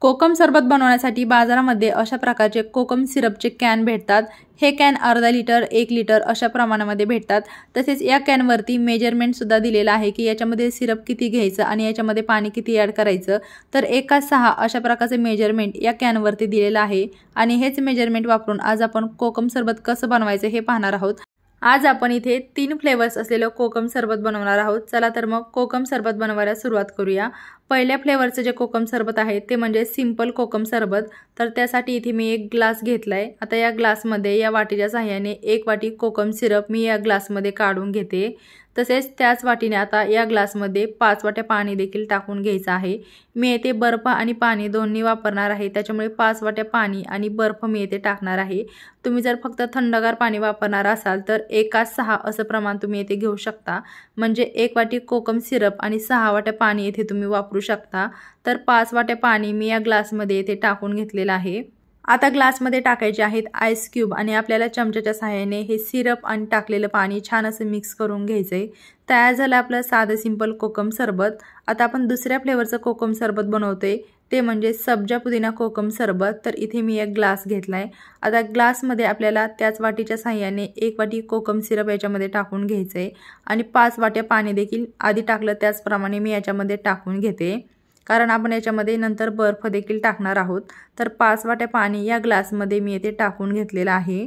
कोकम सरबत बनवण्यासाठी बाजारामध्ये अशा प्रकारचे कोकम सिरपचे कॅन भेटतात हे कॅन अर्धा लिटर एक लिटर अशा प्रमाणामध्ये भेटतात तसेच या कॅनवरती मेजरमेंटसुद्धा दिलेलं आहे की याच्यामध्ये सिरप किती घ्यायचं आणि याच्यामध्ये पाणी किती ॲड करायचं तर एका सहा अशा प्रकारचे मेजरमेंट या कॅनवरती दिलेलं आहे आणि हेच मेजरमेंट वापरून आज आपण कोकम सरबत कसं बनवायचं हे पाहणार आहोत आज आपण इथे तीन फ्लेवर्स असलेलं कोकम सरबत बनवणार आहोत चला तर मग कोकम सरबत बनवायला सुरुवात करूया पहिल्या फ्लेवरचं जे कोकम सरबत आहे ते म्हणजे सिंपल कोकम सरबत तर त्यासाठी इथे मी एक ग्लास घेतला आहे आता या ग्लासमध्ये या वाटीच्या सहाय्याने एक वाटी कोकम सिरप मी या ग्लासमध्ये काढून घेते तसेच त्याच वाटीने आता या ग्लासमध्ये पाच वाट्या पाणी देखील टाकून घ्यायचं आहे मी येथे बर्फ आणि पाणी दोन्ही वापरणार आहे त्याच्यामुळे पाच वाट्या पाणी आणि बर्फ मी येथे टाकणार आहे तुम्ही जर फक्त थंडगार पाणी वापरणार असाल तर एकाच सहा असं प्रमाण तुम्ही येथे घेऊ शकता म्हणजे एक वाटी कोकम सिरप आणि सहा वाट्या पाणी येथे तुम्ही वापरू शकता तर पाच वाटे पाणी मी या ग्लासमध्ये इथे टाकून घेतलेलं आहे आता ग्लासमध्ये टाकायचे आहेत आईस क्यूब आणि आपल्याला चमच्याच्या सहाय्याने हे सिरप आणि टाकलेलं पाणी छान असं मिक्स करून घ्यायचं आहे तयार झालं आपलं साधं सिंपल कोकम सरबत आता आपण दुसऱ्या फ्लेवरचं कोकम सरबत बनवतोय ते म्हणजे सब्जा पुदिना कोकम सरबत तर इथे मी एक ग्लास घेतला आहे आता ग्लासमध्ये आपल्याला त्याच वाटीच्या सहाय्याने एक वाटी कोकम सिरप याच्यामध्ये टाकून घ्यायचं आहे आणि पाच वाट्या पाणी देखील आधी टाकलं त्याचप्रमाणे मी याच्यामध्ये टाकून घेते कारण आपण याच्यामध्ये नंतर बर्फ देखील टाकणार आहोत तर पाच वाट्या पाणी या ग्लासमध्ये मी येथे टाकून घेतलेलं आहे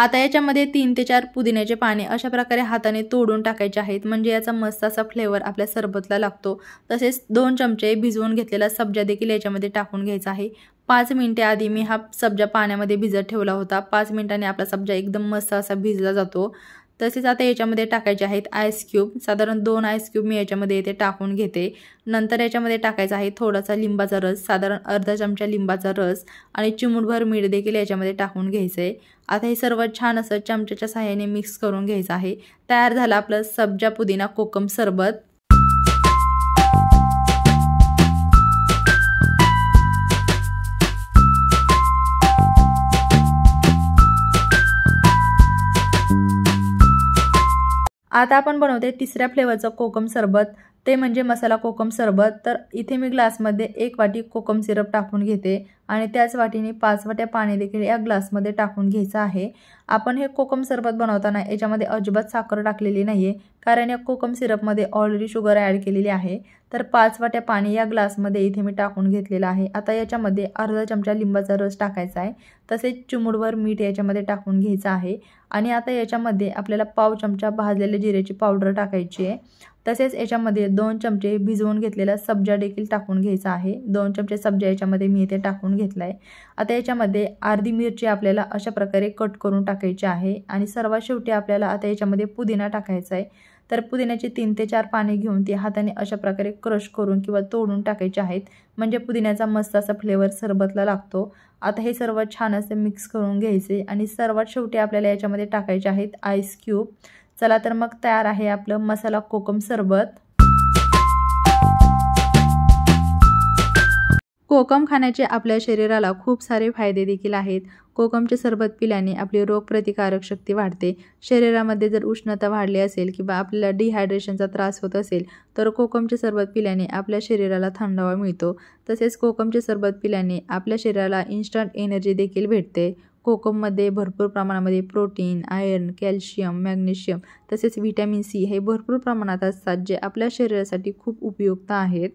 आता याच्यामध्ये तीन ते चार पुदिन्याचे पाने अशा प्रकारे हाताने तोडून टाकायचे आहेत म्हणजे याचा मस्त असा फ्लेवर आपल्या सरबतला लागतो तसेच दोन चमचे भिजवून घेतलेला सब्जा देखील याच्यामध्ये टाकून घ्यायचा आहे पाच मिनटे आधी मी हा सब्जा पाण्यामध्ये भिजत ठेवला होता पाच मिनिटांनी आपला सब्जा एकदम मस्त असा भिजला जातो तसेच आता याच्यामध्ये टाकायचे आहेत आईस क्यूब साधारण दोन आईस क्यूब मी याच्यामध्ये येथे टाकून घेते नंतर याच्यामध्ये टाकायचा आहे थोडासा लिंबाचा रस साधारण अर्धा चमचा लिंबाचा रस आणि चिमूटभर मीठ देखील याच्यामध्ये टाकून घ्यायचं आहे आता हे सर्व छान असं चमच्याच्या सहाय्याने मिक्स करून घ्यायचं आहे तयार झाला आपलं सब्जा पुदिना कोकम सरबत आता आपण बनवते तिसऱ्या फ्लेवरचं कोकम सरबत ते म्हणजे मसाला कोकम सरबत तर इथे मी ग्लासमध्ये एक वाटी कोकम सिरप टाकून घेते आणि त्याच वाटीने पाच वाट्या पाणी देखील या ग्लासमध्ये टाकून घ्यायचं आहे आपण हे कोकम सरबत बनवताना याच्यामध्ये अजिबात साखर टाकलेली नाही आहे कारण या कोकम सिरपमध्ये ऑलरेडी शुगर ॲड केलेली आहे तर पाच वाट्या पाणी या ग्लासमध्ये इथे मी टाकून घेतलेलं आहे आता याच्यामध्ये अर्धा चमचा लिंबाचा रस टाकायचा आहे तसेच चुमूडवर मीठ याच्यामध्ये टाकून घ्यायचं आहे आणि आता याच्यामध्ये आपल्याला पाव चमचा भाजलेल्या जिऱ्याची पावडर टाकायची आहे तसेच याच्यामध्ये दोन चमचे भिजवून घेतलेला सब्जा देखील टाकून घ्यायचा आहे दोन चमचे सब्जा याच्यामध्ये मी इथे टाकून घेतला आहे आता याच्यामध्ये अर्धी मिरची आपल्याला अशा प्रकारे कट करून टाकायची आहे आणि सर्वात शेवटी आपल्याला आता याच्यामध्ये पुदिना टाकायचा आहे तर पुदिन्याचे तीन ते चार पाने घेऊन ती हाताने अशा प्रकारे क्रश करून किंवा तोडून टाकायचे आहेत म्हणजे पुदिन्याचा मस्त असा फ्लेवर सरबतला लागतो आता हे सर्व छान असे मिक्स करून घ्यायचे आणि सर्वात शेवटी आपल्याला याच्यामध्ये टाकायचे आहेत आईस क्यूब चला तर मग तयार आहे आपलं मसाला कोकम सरबत कोकम खाण्याचे आपल्या शरीराला खूप सारे फायदे देखील आहेत कोकमचे सरबत पिल्याने आपली रोगप्रतिकारक शक्ती वाढते शरीरामध्ये जर उष्णता वाढली असेल किंवा आपल्याला डिहायड्रेशनचा त्रास होत असेल तर कोकमचे सरबत पिल्याने आपल्या शरीराला थंडावा मिळतो तसेच कोकमचे सरबत पिल्याने आपल्या शरीराला इन्स्टंट एनर्जी देखील भेटते कोकममध्ये भरपूर प्रमाणामध्ये प्रोटीन आयर्न कॅल्शियम मॅग्नेशियम तसेच व्हिटॅमिन सी हे भरपूर प्रमाणात असतात जे आपल्या शरीरासाठी खूप उपयुक्त आहेत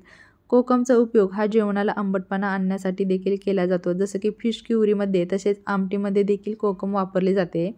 कोकमचा उपयोग हा जेवणाला आंबटपणा आणण्यासाठी देखील केला जातो जसं की फिश क्युरीमध्ये तसेच आमटीमध्ये देखील कोकम वापरले जाते